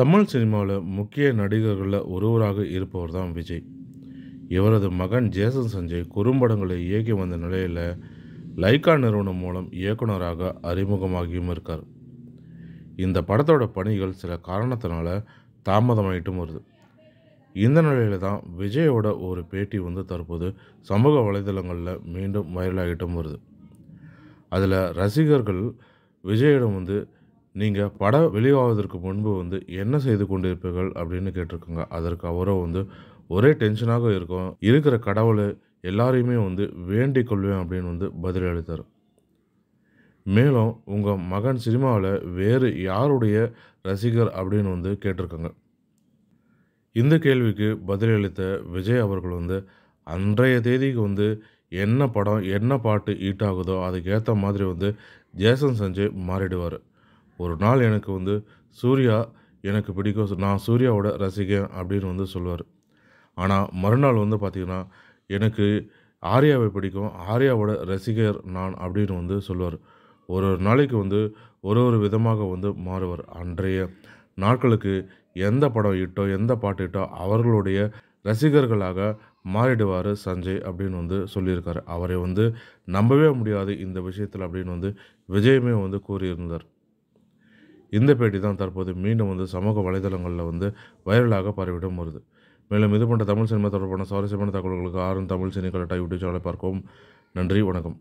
தமிழ் சினிமாவில் முக்கிய நடிகர்களில் ஒருவராக இருப்பவர் தான் விஜய் இவரது மகன் ஜேசன் சஞ்சய் குறும்படங்களை இயக்கி வந்த நிலையில் லைக்கா நிறுவனம் மூலம் இயக்குனராக அறிமுகமாகியும் இருக்கார் இந்த படத்தோட பணிகள் சில காரணத்தினால தாமதமாயிட்டும் வருது இந்த நிலையில் தான் விஜயோட ஒரு பேட்டி வந்து தற்போது சமூக வலைதளங்களில் மீண்டும் வைரலாகிட்டும் வருது அதில் ரசிகர்கள் விஜயிடம் வந்து நீங்கள் படம் வெளியாகிறதுக்கு முன்பு வந்து என்ன செய்து கொண்டிருப்பீர்கள் அப்படின்னு கேட்டிருக்கோங்க அதற்கு அவரோ வந்து ஒரே டென்ஷனாக இருக்கும் இருக்கிற கடவுளை எல்லாரையுமே வந்து வேண்டிக் கொள்வேன் அப்படின்னு வந்து பதிலளித்தார் மேலும் உங்கள் மகன் சினிமாவில் வேறு யாருடைய ரசிகர் அப்படின்னு வந்து கேட்டிருக்காங்க இந்த கேள்விக்கு பதிலளித்த விஜய் அவர்கள் வந்து அன்றைய தேதிக்கு வந்து என்ன படம் என்ன பாட்டு ஹீட் ஆகுதோ அதுக்கேற்ற மாதிரி வந்து ஜேசன் சஞ்சய் மாறிடுவார் ஒரு நாள் எனக்கு வந்து சூர்யா எனக்கு பிடிக்கும் நான் சூர்யாவோட ரசிகன் அப்படின்னு வந்து சொல்லுவார் ஆனால் மறுநாள் வந்து பார்த்திங்கன்னா எனக்கு ஆர்யாவை பிடிக்கும் ஆர்யாவோட ரசிகர் நான் அப்படின்னு வந்து சொல்லுவார் ஒரு ஒரு நாளைக்கு வந்து ஒரு ஒரு விதமாக வந்து மாறுவார் அன்றைய நாட்களுக்கு எந்த படம் இட்டோ எந்த பாட்டு இட்டோ அவர்களுடைய ரசிகர்களாக மாறிடுவார் சஞ்சய் அப்படின்னு வந்து சொல்லியிருக்காரு அவரை வந்து நம்பவே முடியாது இந்த விஷயத்தில் அப்படின்னு வந்து விஜயமே வந்து கூறியிருந்தார் இந்த பேட்டி தான் தற்போது மீண்டும் வந்து சமூக வலைதளங்களில் வந்து வைரலாக பரவிடம் வருது மேலும் இது போன்ற தமிழ் சினிமா தொடர்பான சுவாரஸ்யமான தகவல்களுக்கு ஆறும் தமிழ் சினி கலட்டா யூடியூப் சேனலை பார்க்கவும் நன்றி வணக்கம்